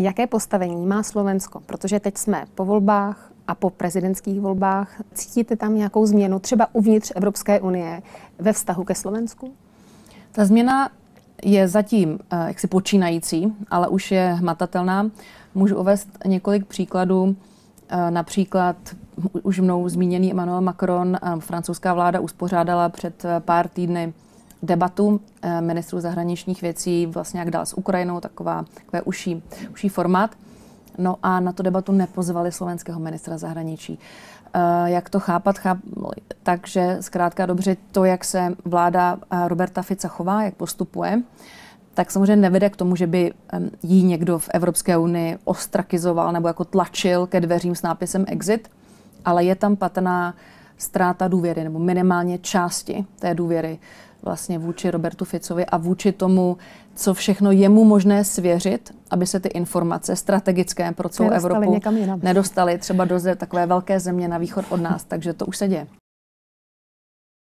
Jaké postavení má Slovensko? Protože teď jsme po volbách a po prezidentských volbách. Cítíte tam nějakou změnu třeba uvnitř Evropské unie ve vztahu ke Slovensku? Ta změna je zatím eh, jaksi počínající, ale už je hmatatelná. Můžu uvést několik příkladů. Eh, například už mnou zmíněný Emmanuel Macron, eh, francouzská vláda uspořádala před pár týdny debatu eh, ministrů zahraničních věcí vlastně jak dál s Ukrajinou, taková, takové uší, uší formát. No a na tu debatu nepozvali slovenského ministra zahraničí. Eh, jak to chápat? Cháp... Takže zkrátka dobře to, jak se vláda eh, Roberta Fica chová, jak postupuje, tak samozřejmě nevede k tomu, že by jí někdo v Evropské unii ostrakizoval nebo jako tlačil ke dveřím s nápisem exit, ale je tam patrná ztráta důvěry nebo minimálně části té důvěry vlastně vůči Robertu Ficovi a vůči tomu, co všechno jemu možné svěřit, aby se ty informace strategické pro celou Evropu nedostaly třeba do takové velké země na východ od nás. Takže to už se děje.